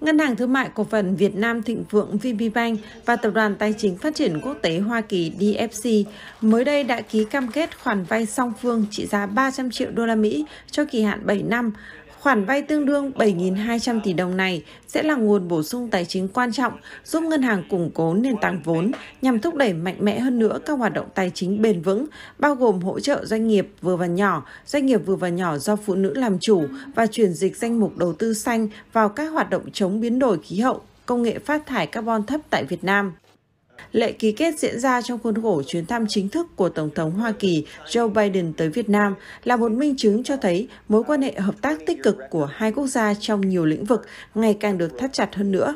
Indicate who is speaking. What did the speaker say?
Speaker 1: Ngân hàng Thương mại Cổ phần Việt Nam Thịnh Vượng VPBank và Tập đoàn Tài chính Phát triển Quốc tế Hoa Kỳ DFC mới đây đã ký cam kết khoản vay song phương trị giá 300 triệu đô la Mỹ cho kỳ hạn 7 năm Khoản vay tương đương 7.200 tỷ đồng này sẽ là nguồn bổ sung tài chính quan trọng giúp ngân hàng củng cố nền tảng vốn nhằm thúc đẩy mạnh mẽ hơn nữa các hoạt động tài chính bền vững, bao gồm hỗ trợ doanh nghiệp vừa và nhỏ, doanh nghiệp vừa và nhỏ do phụ nữ làm chủ và chuyển dịch danh mục đầu tư xanh vào các hoạt động chống biến đổi khí hậu, công nghệ phát thải carbon thấp tại Việt Nam. Lễ ký kết diễn ra trong khuôn khổ chuyến thăm chính thức của Tổng thống Hoa Kỳ Joe Biden tới Việt Nam là một minh chứng cho thấy mối quan hệ hợp tác tích cực của hai quốc gia trong nhiều lĩnh vực ngày càng được thắt chặt hơn nữa.